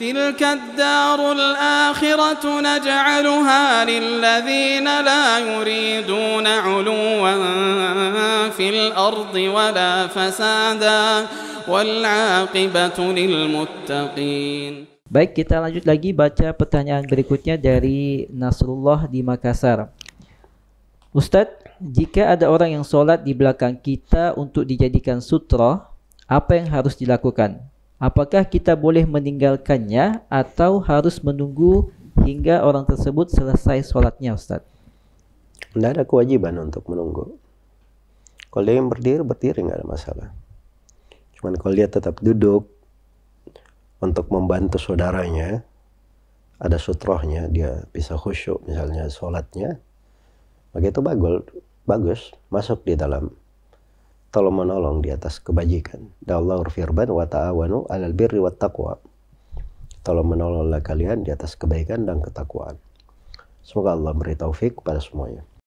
تلك الدار الآخرة نجعلها للذين لا يريدون علوا في الأرض ولا فسادا والعاقبة للمتقين Baik, kita lanjut lagi baca pertanyaan berikutnya dari Nasrullah di Makassar. Ustadz, jika ada orang yang sholat di belakang kita untuk dijadikan sutra, apa yang harus dilakukan? Apakah kita boleh meninggalkannya atau harus menunggu hingga orang tersebut selesai sholatnya Ustaz? Tidak ada kewajiban untuk menunggu. Kalau dia yang berdiri, berdiri nggak ada masalah. Cuman kalau dia tetap duduk untuk membantu saudaranya, ada sutrohnya, dia bisa khusyuk misalnya sholatnya, maka itu bagus, bagus masuk di dalam tolong menolong di atas kebajikan. Dan Allah firman wa ta'awanu 'alal birri wat taqwa. Tolong menolonglah kalian di atas kebaikan dan ketakwaan. Semoga Allah beri taufik kepada semuanya.